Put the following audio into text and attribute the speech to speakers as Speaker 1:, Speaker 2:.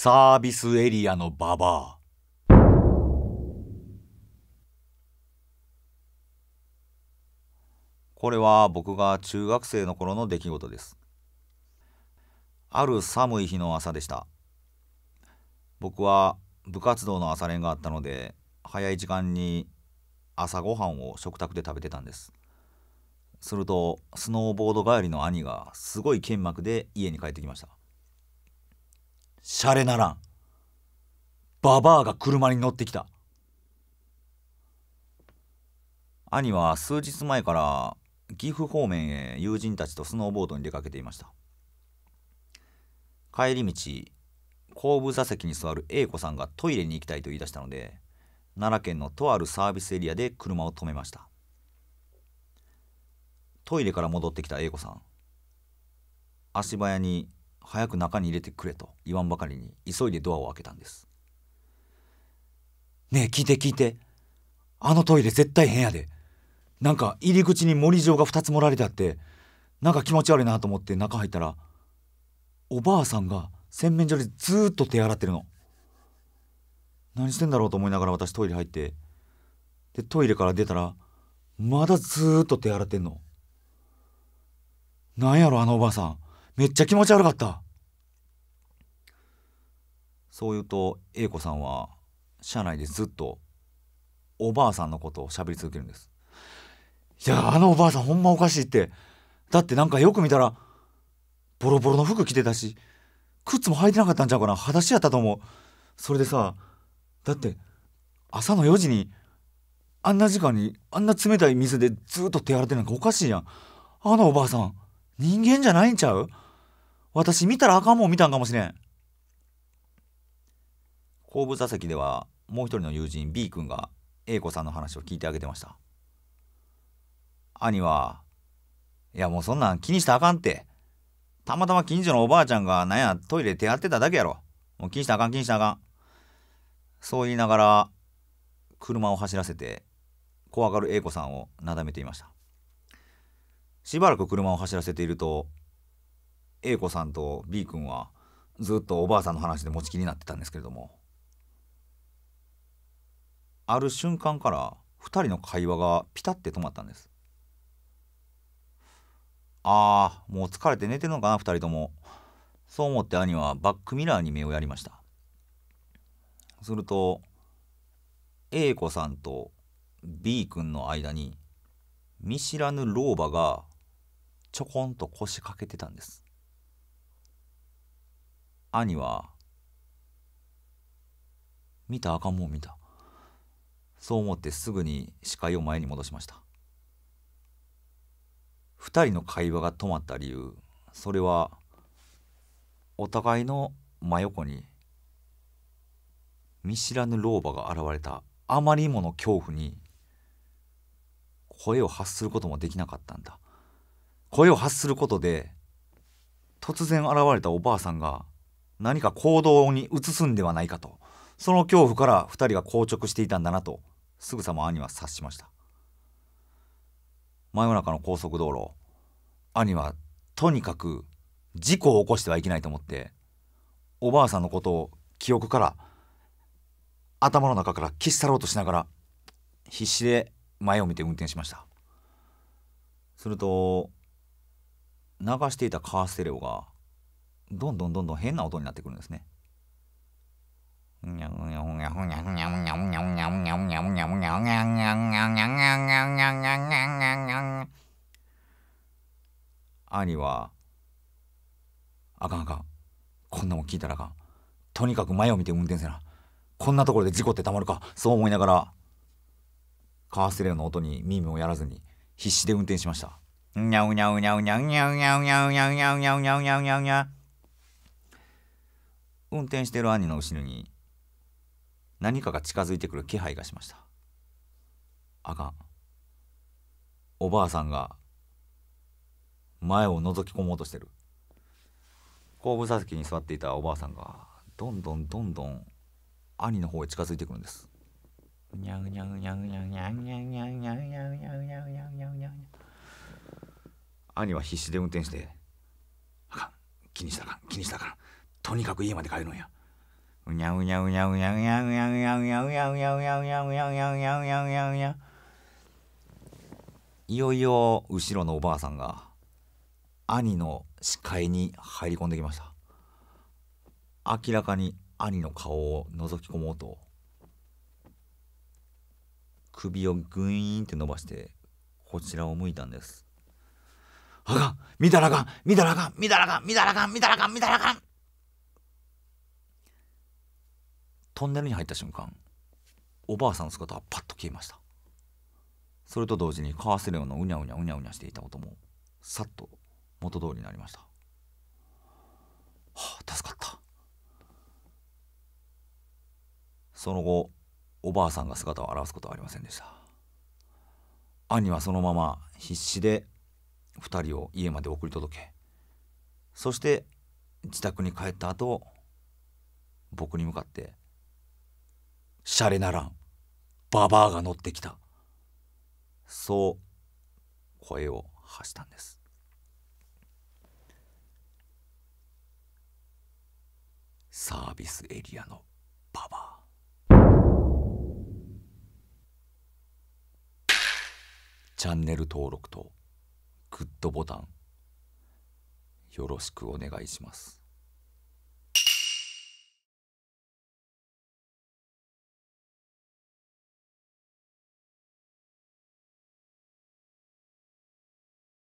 Speaker 1: サービスエリアのババアこれは僕が中学生の頃の出来事ですある寒い日の朝でした僕は部活動の朝練があったので早い時間に朝ごはんを食卓で食べてたんですするとスノーボード帰りの兄がすごい剣幕で家に帰ってきましたシャレならんババアが車に乗ってきた兄は数日前から岐阜方面へ友人たちとスノーボードに出かけていました帰り道後部座席に座る A 子さんがトイレに行きたいと言い出したので奈良県のとあるサービスエリアで車を止めましたトイレから戻ってきた A 子さん足早に早く中に入れてくれと言わんばかりに急いでドアを開けたんですねえ聞いて聞いてあのトイレ絶対変やでなんか入り口に森状が2つ盛られてあってなんか気持ち悪いなと思って中入ったらおばあさんが洗面所でずっと手洗ってるの何してんだろうと思いながら私トイレ入ってでトイレから出たらまだずっと手洗ってんのなんやろあのおばあさんめっちゃ気持ち悪かったそう言うと A 子さんは社内でずっとおばあさんのことを喋り続けるんですいやあのおばあさんほんまおかしいってだってなんかよく見たらボロボロの服着てたし靴も履いてなかったんちゃうかな裸足やったと思うそれでさだって朝の4時にあんな時間にあんな冷たい水でずっと手洗ってなんかおかしいやんあのおばあさん人間じゃないんちゃう私見たらあかんもん見たんかもしれん後部座席ではもう一人の友人 B 君が A 子さんの話を聞いてあげてました兄は「いやもうそんなん気にしたらあかんってたまたま近所のおばあちゃんがなんやトイレ手当ってただけやろもう気にしたらあかん気にしたらあかん」そう言いながら車を走らせて怖がる A 子さんをなだめていましたしばらく車を走らせていると A 子さんと B 君はずっとおばあさんの話で持ちきりになってたんですけれどもある瞬間から2人の会話がピタッて止まったんですああもう疲れて寝てるのかな2人ともそう思って兄はバックミラーに目をやりましたすると A 子さんと B 君の間に見知らぬ老婆がちょこんと腰掛けてたんです兄は見た赤ん坊見たそう思ってすぐに視界を前に戻しました2人の会話が止まった理由それはお互いの真横に見知らぬ老婆が現れたあまりにもの恐怖に声を発することもできなかったんだ声を発することで突然現れたおばあさんが何か行動に移すんではないかとその恐怖から2人が硬直していたんだなとすぐさま兄は察しました真夜中の高速道路兄はとにかく事故を起こしてはいけないと思っておばあさんのことを記憶から頭の中から消し去ろうとしながら必死で前を見て運転しましたすると流していたカーステレオがどんどんどんどん変な音になってくるんですね。にゃんにゃんにゃんにゃんにゃんにゃんにゃんにゃんにゃんにゃんにゃんにゃにゃにゃにゃにゃにゃにゃにゃにゃにゃにゃにゃ兄はあかんあかんこんなもん聞いたらかんとにかく前を見て運転せなこんなところで事故ってたまるかそう思いながらカーセテレオの音に耳をやらずに必死で運転しましたにゃうにゃうにゃうにゃうにゃうにゃうにゃうにゃうにゃうにゃうにゃうにゃうにゃうにゃう運転している兄の後ろに何かが近づいてくる気配がしましたあかんおばあさんが前を覗き込もうとしてる後部座席に座っていたおばあさんがどんどんどんどん兄の方へ近づいてくるんですにゃうにゃうにゃうにゃうにゃうにゃうにゃうにゃうにゃうにゃうにゃうにゃうにゃうにゃう兄は必死で運転してあかん気にしたかん気にしたかんとにかく家まで帰るんやうにゃうにゃうにゃうにゃうにゃうにゃうにゃうにゃうにゃうにゃうにゃうにゃうにゃうにゃうにゃうにゃうにゃうにゃいよいよ後ろのおばあさんが兄の視界に入り込んできました明らかに兄の顔を覗き込もうと首をグイーンって伸ばしてこちらを向いたんですあかん見たらあかん見たらあかん見たらあかん見たらあかん見たらあかん見たらあかんトンネルに入った瞬間おばあさんの姿はパッと消えましたそれと同時にカワセレオのうにゃうにゃうにゃうにゃしていた音もさっと元通りになりましたはあ助かったその後おばあさんが姿を現すことはありませんでした兄はそのまま必死で2人を家まで送り届けそして自宅に帰った後僕に向かってシャレならんババアが乗ってきたそう声を発したんですサービスエリアのババアチャンネル登録とグッドボタンよろしくお願いします。